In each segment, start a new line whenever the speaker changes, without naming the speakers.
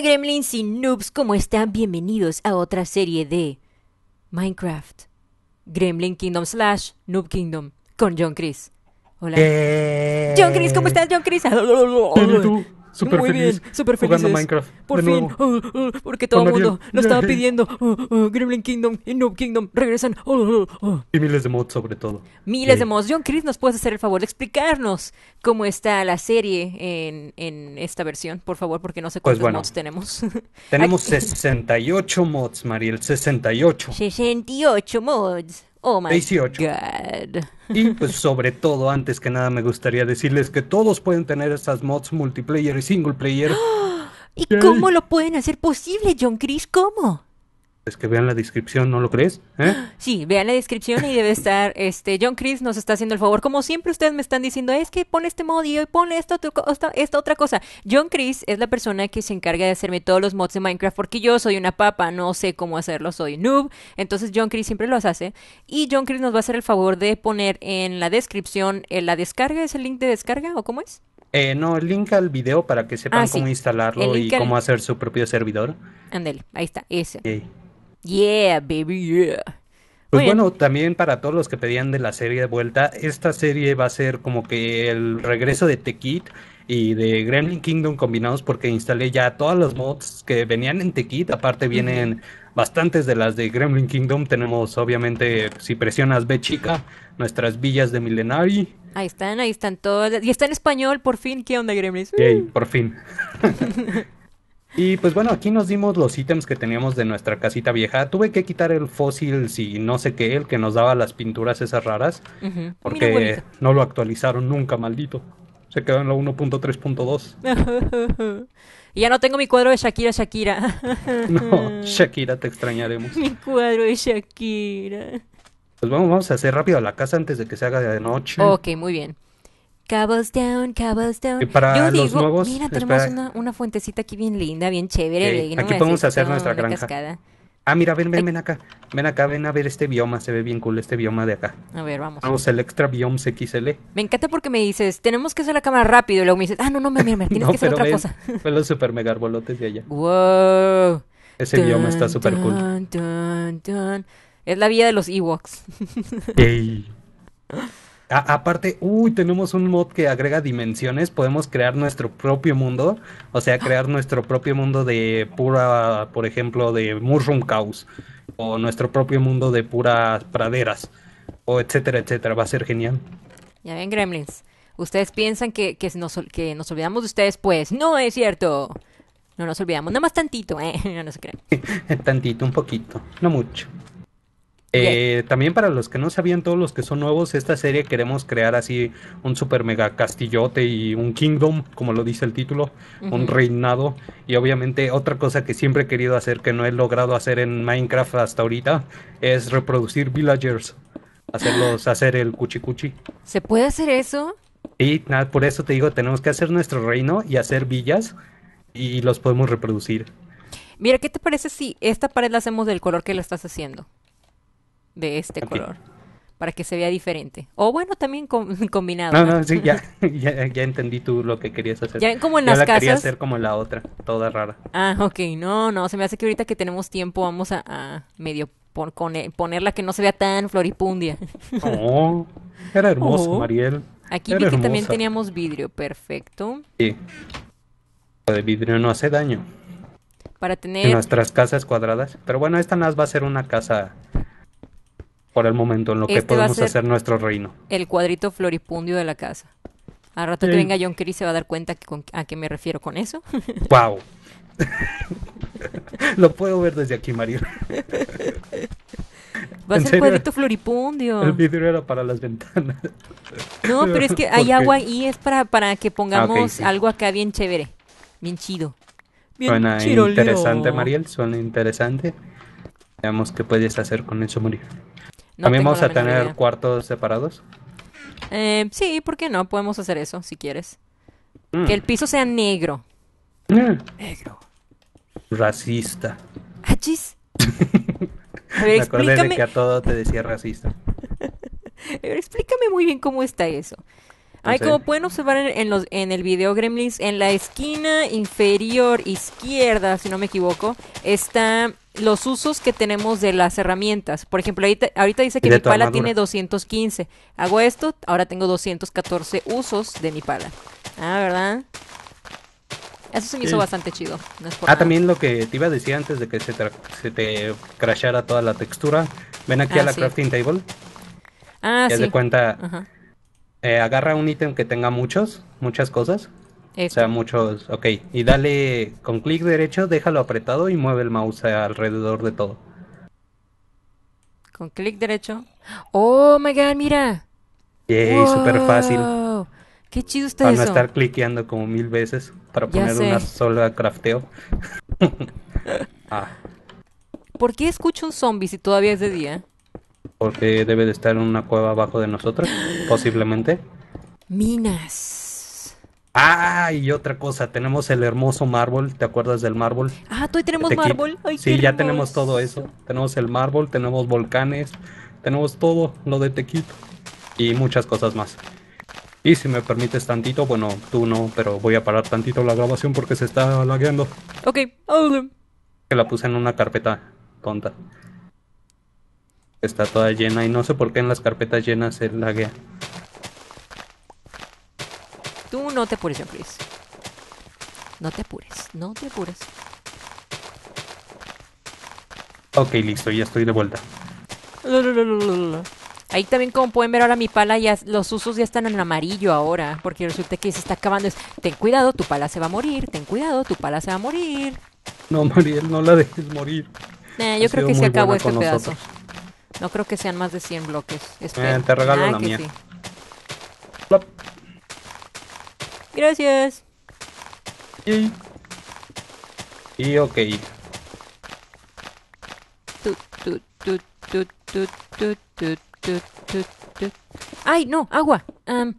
gremlins y noobs? ¿Cómo están? Bienvenidos a otra serie de Minecraft Gremlin Kingdom slash Noob Kingdom con John Chris. Hola.
Eh. John Chris, ¿cómo estás John Chris? Muy bien, super felices. Por fin,
oh, porque todo el mundo lo estaba pidiendo. Oh, oh, Gremlin Kingdom y Noob Kingdom regresan.
Y miles de mods, sobre todo. Miles de eh,
mods. John Chris, ¿nos puedes hacer el favor de explicarnos cómo está la serie en, esta versión, por favor? Porque no sé pues cuántos mods tenemos. tenemos
68 mods, Mariel, 68.
68 mods. Oh 18.
Y pues sobre todo, antes que nada, me gustaría decirles que todos pueden tener estas mods multiplayer y single player. ¿Y cómo
lo pueden hacer posible, John Chris? ¿Cómo?
Es que vean la descripción, ¿no lo crees? ¿Eh?
Sí, vean la descripción y debe estar, este, John Chris nos está haciendo el favor, como siempre ustedes me están diciendo, es que pone este mod y hoy pone esto, esta, otra cosa. John Chris es la persona que se encarga de hacerme todos los mods de Minecraft porque yo soy una papa, no sé cómo hacerlo, soy noob, entonces John Chris siempre los hace y John Chris nos va a hacer el favor de poner en la descripción eh, la descarga, ¿es el link de descarga o cómo es?
Eh, no, el link al video para que sepan ah, cómo instalarlo y cómo hacer su propio servidor.
Andel, ahí está, ese. Yeah, baby, yeah. Pues bueno,
también para todos los que pedían de la serie de vuelta, esta serie va a ser como que el regreso de Tequit y de Gremlin Kingdom combinados porque instalé ya todos los mods que venían en Tequit, aparte vienen bastantes de las de Gremlin Kingdom, tenemos obviamente, si presionas B chica, nuestras villas de Milenari.
Ahí están, ahí están todas, y está en español, por fin, ¿qué onda Gremlins? Yay,
uh. por fin. Y pues bueno, aquí nos dimos los ítems que teníamos de nuestra casita vieja. Tuve que quitar el fósil, si no sé qué, el que nos daba las pinturas esas raras, porque no lo actualizaron nunca, maldito. Se quedó en la 1.3.2.
y ya no tengo mi cuadro de Shakira, Shakira. no, Shakira,
te extrañaremos.
Mi cuadro de Shakira.
Pues vamos, vamos a hacer rápido la casa antes de que se haga de noche. Ok,
muy bien. Cobblestone, Cobblestone. Para Yo digo, mira, tenemos una, fuentecita aquí bien linda, bien chévere. aquí podemos hacer nuestra gran Cascada.
Ah, mira, ven, ven, ven acá. Ven acá, ven a ver este bioma. Se ve bien cool este bioma de acá.
A ver, vamos. Vamos
al Extra bioma XL.
Me encanta porque me dices, tenemos que hacer la cámara rápido. Y luego me dices, ah, no, no, mira, mira, tienes que hacer otra cosa.
Fue los super megarbolotes de allá.
¡Wow!
Ese bioma está súper cool.
es la vía de los Ewoks. Ey
aparte, uy, tenemos un mod que agrega dimensiones, podemos crear nuestro propio mundo, o sea, crear nuestro propio mundo de pura, por ejemplo, de mushroom cows, o nuestro propio mundo de puras praderas, o etcétera, etcétera, va a ser genial.
Ya ven, gremlins, ustedes piensan que, que, nos, olvidamos de ustedes, pues no es cierto. No nos olvidamos, nada más tantito, ¿eh? No, no se
tantito, un poquito, no mucho. Eh, también para los que no sabían, todos los que son nuevos, esta serie queremos crear así un super mega castillote y un kingdom, como lo dice el título, un reinado. Y obviamente otra cosa que siempre he querido hacer que no he logrado hacer en Minecraft hasta ahorita es reproducir villagers, hacerlos hacer el cuchicuchi.
¿Se puede hacer eso?
Y nada, por eso te digo, tenemos que hacer nuestro reino y hacer villas y los podemos reproducir.
Mira, ¿qué te parece si esta pared la hacemos del color que la estás haciendo? de este color para que se vea diferente. O bueno, también combinado. No, no, sí, ya,
ya, entendí tú lo que querías hacer. Ya como en la quería hacer como la otra, toda rara.
Ah, ok, no, no, se me hace que ahorita que tenemos tiempo vamos a, medio ponerla que no se vea tan floripundia.
Oh, era hermoso, oh. Mariel. Aquí vi que también
teníamos vidrio, perfecto.
Sí. Lo de vidrio no hace daño.
Para tener... En nuestras
casas cuadradas. Pero bueno, esta más va a ser una casa por el momento en lo que este podemos hacer nuestro reino.
El cuadrito floripundio de la casa. Al rato que venga John Kerry se va a dar cuenta a qué me refiero con eso. ¡Wow!
lo puedo ver desde aquí, Mario. Va a ser cuadrito floripundio. El vidrio era para las ventanas. No, pero es que hay agua y
es para, para que pongamos algo acá bien chévere, bien chido. Bien suena interesante, Mariel,
suena interesante. Veamos qué puedes hacer con eso, Mario.
¿También vamos a tener
cuartos separados?
Eh, sí, ¿por qué no? Podemos hacer eso si quieres. Mm. Que el piso sea negro. Mm. Negro.
Racista.
Achis. Ah, a explícame. que a
todo te decía racista.
explícame muy bien cómo está eso como pueden observar en, los, en el video Gremlins, en la esquina inferior izquierda, si no me equivoco, están los usos que tenemos de las herramientas. Por ejemplo, ahorita, dice que mi pala tiene 215. Hago esto, ahora tengo 214 usos de mi pala. Ah, ¿verdad? Eso se me hizo bastante chido. ah, también
lo que te iba a decir antes de que se, se te crashara toda la textura. Ven aquí ah, a la crafting table.
Ah, sí sí. de cuenta...
Eh, agarra un ítem que tenga muchos, muchas cosas. O sea, muchos. Ok, y dale con clic derecho, déjalo apretado y mueve el mouse alrededor de todo.
Con clic derecho. ¡Oh my god, mira! ¡Yay! Súper fácil. ¡Qué chido está Para eso! Para no
estar cliqueando como mil veces para poner una sola crafteo. ah.
¿Por qué escucho un zombie si todavía es de día?
porque debe de estar en una cueva abajo de nosotros, posiblemente.
Minas.
Ah, y otra cosa, tenemos el hermoso mármol, ¿te acuerdas del mármol?
Ah, todavía tenemos mármol. Ay, sí, ya tenemos
todo eso. Tenemos el mármol, tenemos volcanes, tenemos todo lo de Tequito y muchas cosas más. Y si me permites tantito, bueno, tú no, pero voy a parar tantito la grabación porque se está lagueando. Ok, que la puse en una carpeta tonta está toda llena y no sé por qué en las carpetas llenas se laguea.
Tú no te apures, No te apures, no te apures.
Ok, listo, ya estoy de vuelta.
Ahí también como pueden ver ahora mi pala ya los usos ya están en amarillo ahora, porque resulta que se está acabando. ten cuidado, tu pala se va a morir, ten cuidado, tu pala se va a morir.
No, Mariel, no la dejes morir. yo creo que se acabó este pedazo.
No creo que sean más de 100 bloques. Eh, te regalo ah, la mía. Gracias. Y, y ok. Ay, no, agua. Ahí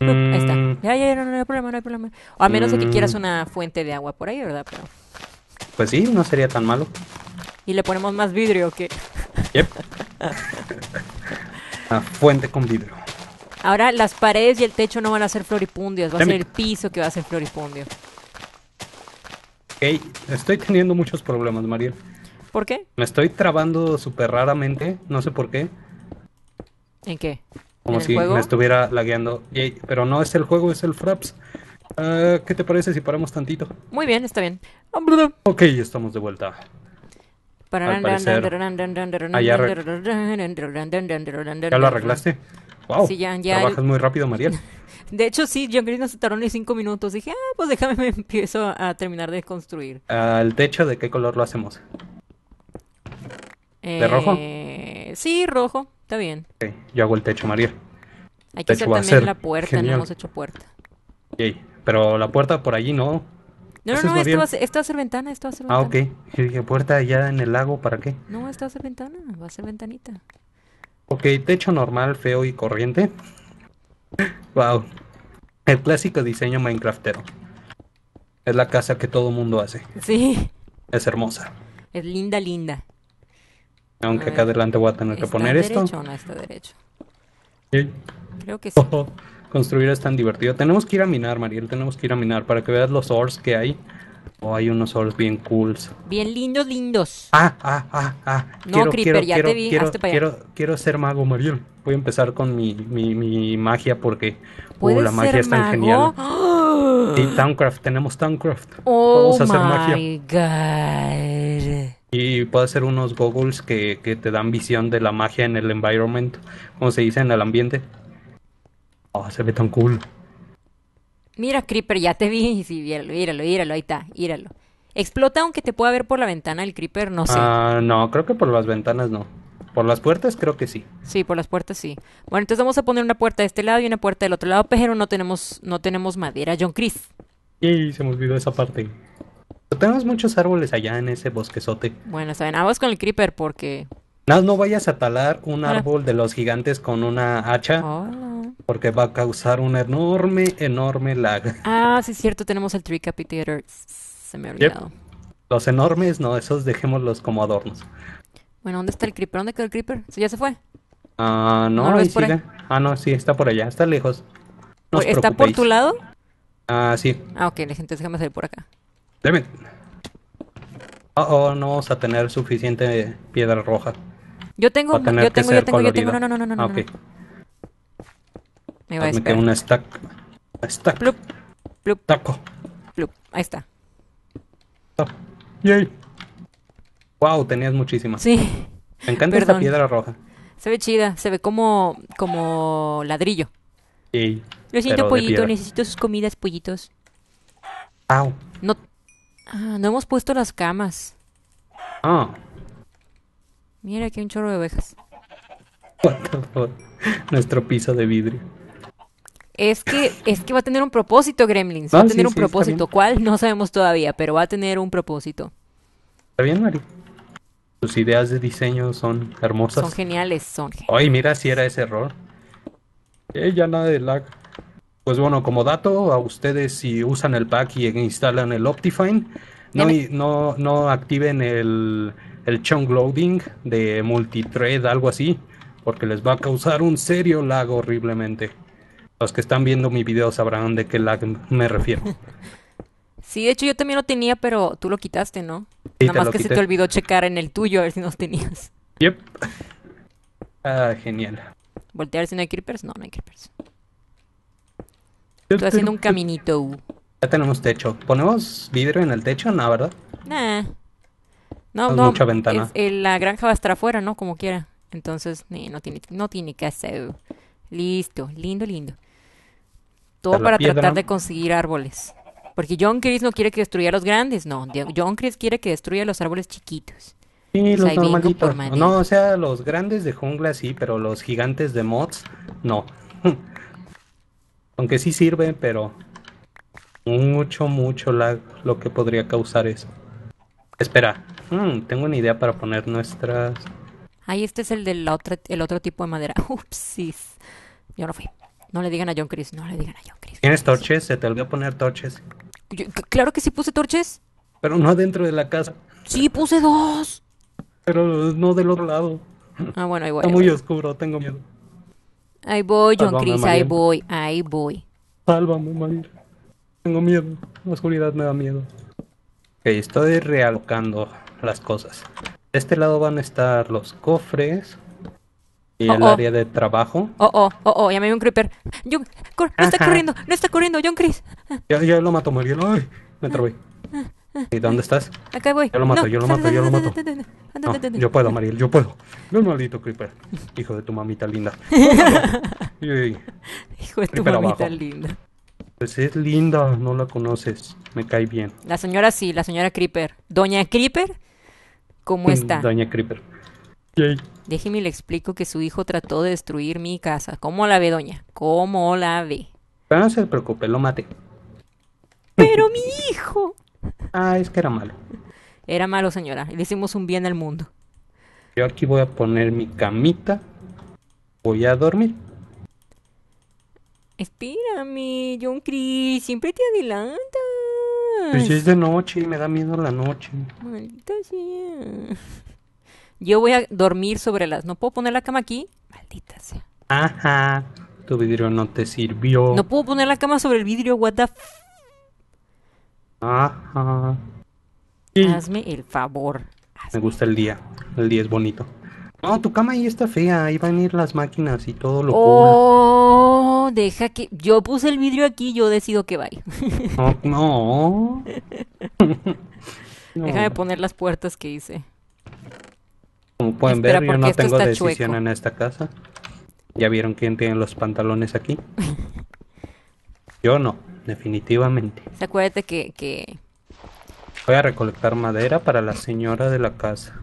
está. Mm. Ya, no, no, hay problema, no hay problema. O a menos de que mm. quieras una fuente de agua por ahí, ¿verdad? Pero... Pues
sí, no sería tan malo.
Y le ponemos más vidrio que...
Yep. Una fuente con vidrio.
Ahora las paredes y el techo no van a ser floripundios, va a ser el piso que va a ser floripundio.
Hey, estoy teniendo muchos problemas, Mariel. ¿Por qué? Me estoy trabando súper raramente, no sé por qué.
¿En qué? Como si me estuviera
lagueando. pero no es el juego, es el Fraps. Ah, ¿Qué te parece si paramos tantito?
Muy bien, está bien.
Ok, estamos de vuelta.
¿Ya lo arreglaste? Wow, trabajas muy rápido, Mariel. De hecho, sí, John Green nos tardó ni cinco minutos. Dije, ah, pues déjame, me empiezo a terminar de construir.
¿Al techo de qué color lo hacemos?
¿De rojo? Sí, rojo, está bien.
yo hago el techo, Mariel. Hay que hacer también la puerta, no hemos hecho puerta. pero la puerta por allí no, no, no, no, esto,
va a ser ventana, esto va a ser ah, ventana.
Ah, ok. puerta allá en el lago, ¿para qué?
No, esto va a ser ventana, va a ser ventanita.
Ok, techo normal, feo y corriente. wow. El clásico diseño Minecraftero. Es la casa que todo mundo hace. Sí. Es hermosa.
Es linda, linda.
Aunque acá adelante voy a tener que poner esto.
O no está derecho? Creo que sí.
Construir es tan divertido. Tenemos que ir a minar, Mariel, tenemos que ir a minar para que veas los ores que hay. Oh, hay unos ores bien cool,
Bien lindos, lindos. Ah, ah, ah, ah. No, quiero, Creeper, ya te vi. Hazte para allá.
quiero, ser mago, Mariel. Voy a empezar con mi, mi, mi magia porque uh, la magia está genial. Y Towncraft, tenemos Towncraft.
Oh, Vamos a hacer my magia.
God. Y puede ser unos goggles que, que, te dan visión de la magia en el environment, como se dice en el ambiente. Oh, se ve tan cool.
Mira, Creeper, ya te vi. Sí, míralo, míralo, ahí está, míralo. ¿Explota aunque te pueda ver por la ventana el Creeper? No sé.
Ah, no, creo que por las ventanas no. Por las puertas creo que sí.
Sí, por las puertas sí. Bueno, entonces vamos a poner una puerta de este lado y una puerta del otro lado, Pejero, no tenemos, no tenemos madera, John Chris.
Y se me olvidó esa parte. tenemos muchos árboles allá en ese bosquezote.
Bueno, saben, aguas con el creeper porque
no, no vayas a talar un ah. árbol de los gigantes con una hacha. Oh. Porque va a causar un enorme, enorme lag.
Ah, sí, es cierto, tenemos el Capitator, Se me ha olvidado.
Los enormes, no, esos dejémoslos como adornos.
Bueno, ¿dónde está el creeper? ¿Dónde quedó el creeper? ¿Ya se fue?
Ah, no, ahí sigue. Ah, no, sí, está por allá, está lejos. ¿Está por tu lado? Ah, sí.
Ah, ok, gente, déjame salir por acá.
Deme. Oh, oh, no vamos a tener suficiente piedra roja. Yo tengo, yo tengo, yo tengo, yo tengo, no, no, no, no, no. Ah, okay.
Me va a esperar. una stack. Una stack. Plup, plup. Taco. Plup. Ahí está. Yay.
Wow, tenías muchísimas. Sí. Me encanta esta piedra roja.
Se ve chida, se ve como, como ladrillo. Sí. Lo siento, pollito, necesito sus comidas, pollitos. Au. No, ah, no hemos puesto las camas. Ah. Mira, aquí un chorro de ovejas.
Nuestro piso de vidrio.
Es que, es que va a tener un propósito, Gremlins. Va a ah, tener un propósito. ¿Cuál? No sabemos todavía, pero va a tener un propósito.
Está bien, Mari. Tus ideas de diseño son hermosas. Son
geniales, son geniales.
Ay, mira si era ese error. Eh, ya nada de lag. Pues bueno, como dato, a ustedes si usan el pack y instalan el Optifine, no, no, no activen el el chunk loading de multithread, algo así, porque les va a causar un serio lag horriblemente. Los que están viendo mi video sabrán de qué lag me refiero.
Sí, de hecho yo también lo tenía, pero tú lo quitaste, ¿no? Nada más que se te olvidó checar en el tuyo a ver si nos tenías.
Yep. Ah, genial.
Voltear si no hay creepers. No, no hay creepers. Estoy haciendo un caminito. Uh.
Ya tenemos techo. ¿Ponemos vidrio en el techo? No, ¿verdad?
Nah. No, no, eh, la granja va a estar afuera, ¿no? Como quiera. Entonces, no, tiene, no tiene que hacer. Listo, lindo, lindo. Todo para tratar de conseguir árboles. Porque John Chris no quiere que destruya los grandes, no. John Chris quiere que destruya los árboles chiquitos. Sí, pues los normalitos.
No, o sea, los grandes de jungla sí, pero los gigantes de mods, no. Aunque sí sirve, pero mucho, mucho lag lo que podría causar eso. Espera, hmm, tengo una idea para poner nuestras...
Ahí este es el del otro, el otro tipo de madera. Upsis. Yo no fui. No le digan a John Chris, no le digan a John
Chris. ¿Tienes torches? Se te olvidó poner torches.
claro que sí puse torches. Pero no dentro de la casa, Sí, puse dos. pero no del otro lado. Ah, bueno, ahí voy. Está muy oscuro, tengo miedo. Ahí voy, John Chris, ahí voy, ahí voy. Sálvame, María.
Tengo miedo. La oscuridad me da miedo estoy realocando las cosas. De este lado van a estar los cofres y el oh, oh. área de trabajo.
Oh, oh, oh, oh, ya me vi un creeper. no está corriendo, no está corriendo, John Chris.
Ya lo mato, Mariel, Ay, me trabé. ¿Y dónde estás? Acá voy. Yo lo mato, yo lo mato, yo lo mato. yo puedo, Mariel, yo puedo. No, maldito creeper. Hijo de tu mamita linda. Hijo de tu mamita linda. Pues es linda, no la conoces, me cae bien.
La señora sí, la señora Creeper. Doña Creeper, ¿cómo está? Doña Creeper. Déjeme le explico que su hijo trató de destruir mi casa. ¿Cómo la ve, doña? ¿Cómo la ve?
Pero no se preocupe, lo maté.
Pero mi hijo. Ah, es que era malo. Era malo, señora. Le hicimos un bien al mundo.
Yo aquí voy a poner mi camita. Voy a dormir.
Espérame, John Chris, siempre te adelantas. Pero pues es de
noche y me da miedo la noche.
Maldita sea. Yo voy a dormir sobre las. ¿No puedo poner la cama aquí? Maldita
sea. Ajá. Tu vidrio no te sirvió. No
puedo poner la cama sobre el vidrio, what the
Ajá.
Hazme el favor.
Me gusta el día. El día es bonito.
No, tu cama ahí está fea, ahí van a ir
las máquinas y todo lo
Oh, deja que... Yo puse el vidrio aquí, yo decido que vaya.
No, no. Déjame
poner las puertas que hice.
Como pueden ver, yo no tengo decisión en esta casa. ¿Ya vieron quién tiene los pantalones aquí? yo no, definitivamente.
Acuérdate que, que...
Voy a recolectar madera para la señora de la casa.